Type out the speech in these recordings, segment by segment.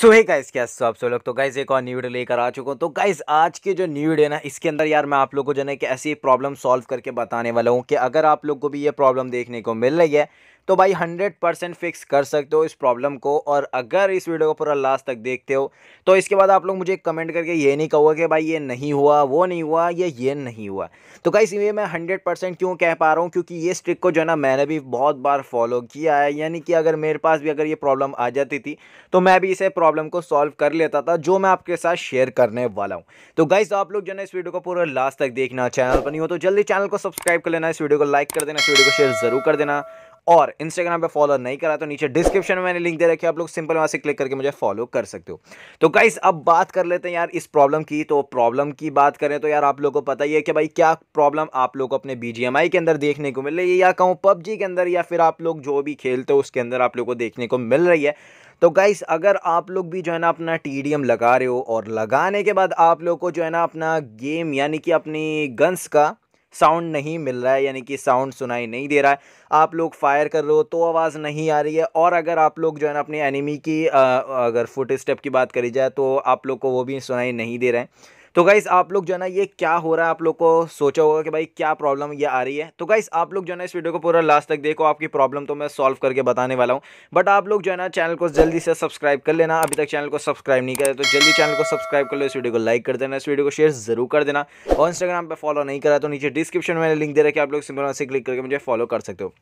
सो है गाइस क्या सब सो लोग तो गाइस एक और न्यू वीडियो लेकर आ चुका हूँ तो गाइस आज के जो न्यू वीडियो ना इसके अंदर यार मैं आप लोगों को जो है कि ऐसी प्रॉब्लम सॉल्व करके बताने वाला हूँ कि अगर आप लोग को भी ये प्रॉब्लम देखने को मिल रही है तो भाई हंड्रेड परसेंट फिक्स कर सकते हो इस प्रॉब्लम को और अगर इस वीडियो को पूरा लास्ट तक देखते हो तो इसके बाद आप लोग मुझे कमेंट करके ये नहीं कहोगे कि भाई ये नहीं हुआ वो नहीं हुआ या ये नहीं हुआ तो गाइस ये मैं हंड्रेड परसेंट क्यों कह पा रहा हूँ क्योंकि ये स्ट्रिक को जो है ना मैंने भी बहुत बार फॉलो किया है यानी कि अगर मेरे पास भी अगर ये प्रॉब्लम आ जाती थी तो मैं भी इसे प्रॉब्लम को सॉल्व कर लेता था जो मैं आपके साथ शेयर करने वाला हूँ तो गाइज आप लोग जो है इस वीडियो को पूरा लास्ट तक देखना चैनल पर नहीं हो तो जल्दी चैनल को सब्सक्राइब कर लेना इस वीडियो को लाइक कर देना इस वीडियो को शेयर जरूर कर देना और इंस्टाग्राम पे फॉलो नहीं करा तो नीचे डिस्क्रिप्शन में मैंने लिंक दे रखी है आप लोग सिंपल वहाँ से क्लिक करके मुझे फॉलो कर सकते हो तो गाइस अब बात कर लेते हैं यार इस प्रॉब्लम की तो प्रॉब्लम की बात करें तो यार आप लोग को पता ही है कि भाई क्या प्रॉब्लम आप लोग को अपने बी के अंदर देखने को मिल रही है या कहूँ पबजी के अंदर या फिर आप लोग जो भी खेलते हो उसके अंदर आप लोग को देखने को मिल रही है तो गाइस अगर आप लोग भी जो है ना अपना टी लगा रहे हो और लगाने के बाद आप लोग को जो है ना अपना गेम यानी कि अपनी गन्स का साउंड नहीं मिल रहा है यानी कि साउंड सुनाई नहीं दे रहा है आप लोग फायर कर रहे हो तो आवाज़ नहीं आ रही है और अगर आप लोग जो है ना अपने एनिमी की अगर फुट स्टेप की बात करी जाए तो आप लोग को वो भी सुनाई नहीं दे रहा है तो गाइस आप लोग जो है ना ये क्या हो रहा है आप लोग को सोचा होगा कि भाई क्या प्रॉब्लम ये आ रही है तो गाइस आप लोग जो है ना इस वीडियो को पूरा लास्ट तक देखो आपकी प्रॉब्लम तो मैं सॉल्व करके बताने वाला हूँ बट आप लोग जो है ना चैनल को जल्दी से सब्सक्राइब कर लेना अभी तक चैनल को सब्सक्राइब नहीं करें तो जल्दी चैनल को सब्सक्राइब कर लो इस वीडियो को लाइक कर देना इस वीडियो को शेयर जरूर कर देना और इंस्टाग्राम पर फॉलो नहीं करा तो नीचे डिस्क्रिप्शन में लिंक दे रखा आप लोग सिंपल से क्लिक करके मुझे फॉलो कर सकते हो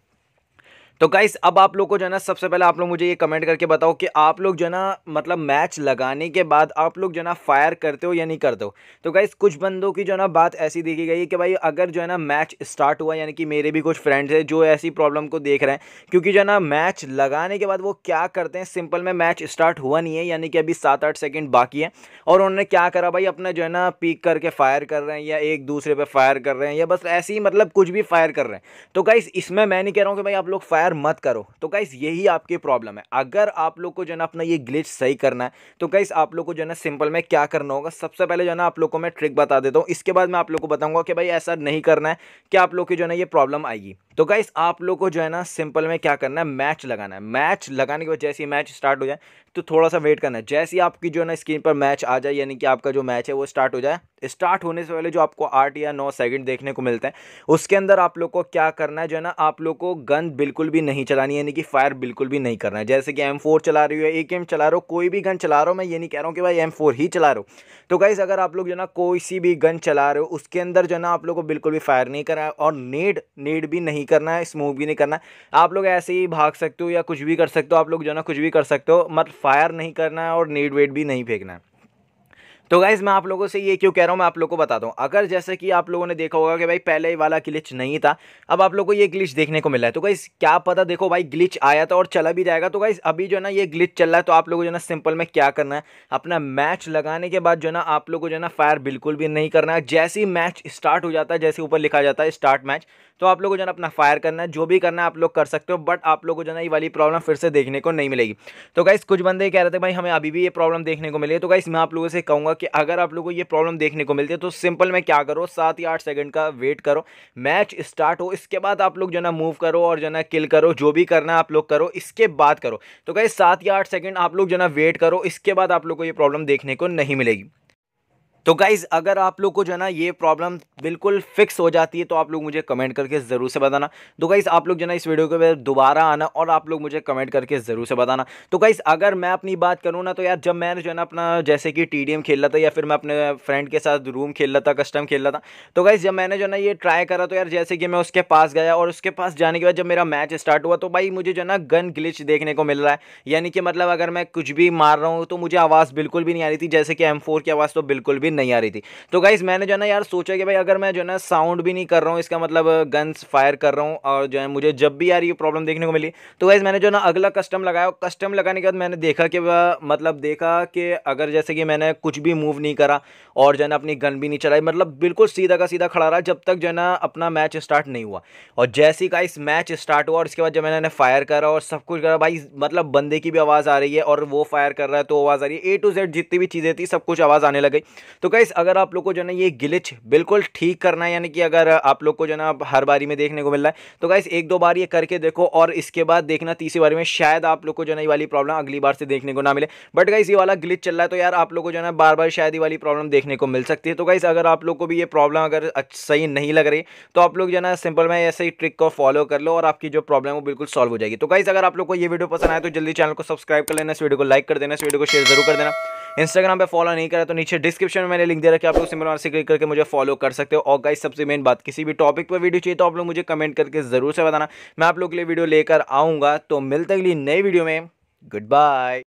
तो गाइस अब आप लोग को जो है ना सबसे पहले आप लोग मुझे ये कमेंट करके बताओ कि आप लोग जो है ना मतलब मैच लगाने के बाद आप लोग जो है ना फायर करते हो या नहीं करते हो तो गाइस कुछ बंदों की जो है ना बात ऐसी देखी गई है कि भाई अगर जो है ना मैच स्टार्ट हुआ यानी कि मेरे भी कुछ फ्रेंड्स हैं जो ऐसी प्रॉब्लम को देख रहे हैं क्योंकि जो है ना मैच लगाने के बाद वो क्या करते हैं सिंपल में मैच स्टार्ट हुआ नहीं है यानी कि अभी सात आठ सेकेंड बाकी है और उन्होंने क्या करा भाई अपना जो है ना पीक करके फायर कर रहे हैं या एक दूसरे पर फायर कर रहे हैं या बस ऐसे ही मतलब कुछ भी फायर कर रहे हैं तो गाइस इसमें मैं नहीं कह रहा हूँ कि भाई आप लोग फायर शेयर मत करो तो गाइस यही आपकी प्रॉब्लम है अगर आप लोग को जो है ना अपना ये ग्लिच सही करना है तो गाइस आप लोग को जो है ना सिंपल में क्या करना होगा सबसे पहले जो है ना आप लोग को मैं ट्रिक बता देता हूँ इसके बाद मैं आप लोग को बताऊंगा कि भाई ऐसा नहीं करना है कि आप लोग की जो है ना ये प्रॉब्लम आएगी तो गाइस आप लोग को जो है ना सिंपल में क्या करना है मैच लगाना है मैच लगाने के बाद जैसे ही मैच स्टार्ट हो जाए तो थोड़ा सा वेट करना है जैसे ही आपकी जो है ना स्क्रीन पर मैच आ जाए यानी कि आपका जो मैच है वो स्टार्ट हो जाए स्टार्ट होने से पहले जो आपको आठ या नौ सेकंड देखने को मिलते हैं उसके अंदर आप लोग को क्या करना है जो है ना आप लोग को गन बिल्कुल भी नहीं चलानी यानी कि फायर बिल्कुल भी नहीं करना है जैसे कि एम चला रही हो एक एम चला रहे हो कोई भी गन चला रहा हो मैं ये नहीं कह रहा हूँ कि भाई एम ही चला रहा हूँ तो गाइज़ अगर आप लोग जो है ना कोई सी भी गन चला रहे हो उसके अंदर जो है ना आप लोग को बिल्कुल भी फायर नहीं करा और नेड नेड भी नहीं नहीं करना है स्मोक भी नहीं करना है आप लोग ऐसे ही भाग सकते हो या कुछ भी कर सकते हो आप लोग जो ना कुछ भी कर सकते हो मत फायर नहीं करना है और नेट वेट भी नहीं फेंकना है तो गाइज़ मैं आप लोगों से ये क्यों कह रहा हूँ मैं आप लोगों को बताता हूँ अगर जैसे कि आप लोगों ने देखा होगा कि भाई पहले ही वाला ग्लिच नहीं था अब आप लोगों को ये ग्लिच देखने को मिला है तो गाइज़ क्या पता देखो भाई ग्लिच आया था और चला भी जाएगा तो गाइज़ अभी जो है ना ये ग्लिच चल रहा है तो आप लोगों को जो ना सिंपल में क्या करना है अपना मैच लगाने के बाद जो ना आप लोगों को जो ना फायर बिल्कुल भी नहीं करना है जैसे ही मैच स्टार्ट हो जाता है जैसे ऊपर लिखा जाता है स्टार्ट मैच तो आप लोग को जो है अपना फायर करना है जो भी करना है आप लोग कर सकते हो बट आप लोग को जो है ये वाली प्रॉब्लम फिर से देखने को नहीं मिलेगी तो गाइज़ कुछ बंदे कह रहे थे भाई हमें अभी भी ये प्रॉब्लम देखने को मिलेगी तो गाइज़ मैं आप लोगों से कहूँगा कि अगर आप लोगों को ये प्रॉब्लम देखने को मिलती है तो सिंपल में क्या करो सात या आठ सेकंड का वेट करो मैच स्टार्ट हो इसके बाद आप लोग जो ना मूव करो और जो ना किल करो जो भी करना है आप लोग करो इसके बाद करो तो कहीं सात या आठ सेकेंड आप लोग जो ना वेट करो इसके बाद आप लोग को ये प्रॉब्लम देखने को नहीं मिलेगी तो गाइज़ अगर आप लोग को जो है ना ये प्रॉब्लम बिल्कुल फिक्स हो जाती है तो आप लोग मुझे कमेंट करके ज़रूर से बताना तो गाइज़ आप लोग जो है ना इस वीडियो के बाद दोबारा आना और आप लोग मुझे कमेंट करके ज़रूर से बताना तो गाइज़ अगर मैं अपनी बात करूँ ना तो यार जब मैंने जो है ना अपना जैसे कि टी खेल रहा था या फिर मैं अपने फ्रेंड के साथ रूम खेल रहा था कस्टम खेल रहा था तो गाइज़ जब मैंने जो है ना ये ट्राई करा तो यार जैसे कि मैं उसके पास गया और उसके पास जाने के बाद जब मेरा मैच स्टार्ट हुआ तो भाई मुझे जो है ना गन ग्लिच देखने को मिल रहा है यानी कि मतलब अगर मैं कुछ भी मार रहा हूँ तो मुझे आवाज़ बिल्कुल भी नहीं आ रही थी जैसे कि एम की आवाज़ तो बिल्कुल भी नहीं आ रही थी तो गाइज मैंने जो है ना यार सोचा कि भाई अगर मैं जो है ना साउंड भी नहीं कर रहा हूँ इसका मतलब गन्स फायर कर रहा हूँ और जो है मुझे जब भी यार ये प्रॉब्लम देखने को मिली तो गाइज मैंने जो ना अगला कस्टम लगाया और कस्टम लगाने के बाद मैंने देखा कि मतलब देखा कि अगर जैसे कि मैंने कुछ भी मूव नहीं करा और जो है ना अपनी गन भी नहीं चलाई मतलब बिल्कुल सीधा का सीधा खड़ा रहा जब तक जो है ना अपना मैच स्टार्ट नहीं हुआ और जैसे ही गाइस मैच स्टार्ट हुआ और इसके बाद जब मैंने फायर करा और सब कुछ करा भाई मतलब बंदे की भी आवाज़ आ रही है और वो फायर कर रहा है तो आवाज़ आ रही है ए टू जेड जितनी भी चीज़ें थी सब कुछ आवाज़ आने लगी तो तो गाइस अगर आप लोग को जो है ना ये गिलिच बिल्कुल ठीक करना है यानी कि अगर आप लोग को जो है ना हर बारी में देखने को मिल रहा है तो गाइस एक दो बार ये करके देखो और इसके बाद देखना तीसरी बारी में शायद आप लोग को जो है ना ये वाली प्रॉब्लम अगली बार से देखने को ना मिले बट गाइस ये वाला ग्लिच चल रहा है तो यार आप लोग को जो है ना बार बार शायद ये वाली प्रॉब्लम देखने को मिल सकती है तो गाइस अगर आप लोग को भी ये प्रॉब्लम अगर सही नहीं लग रही तो आप लोग जो है ना सिंपल में ऐसे ही ट्रिक को फॉलो कर लो और आपकी जो प्रॉब्लम वो बिल्कुल सॉल्व हो जाएगी तो गाइस अगर आप लोग को ये वीडियो पसंद आए तो जल्दी चैनल को सब्सक्राइब कर लेना इस वीडियो को लाइक कर देना इस वीडियो को शेयर जरूर कर देना इंस्टाग्राम पे फॉलो नहीं करा तो नीचे डिस्क्रिप्शन में मैंने लिंक दे रखा है आप लोग सिमरान से क्लिक करके मुझे फॉलो कर सकते हो और गाइस सबसे मेन बात किसी भी टॉपिक पर वीडियो चाहिए तो आप लोग मुझे कमेंट करके ज़रूर से बताना मैं आप लोग के लिए वीडियो लेकर आऊँगा तो मिलते अगली नई वीडियो में गुड बाय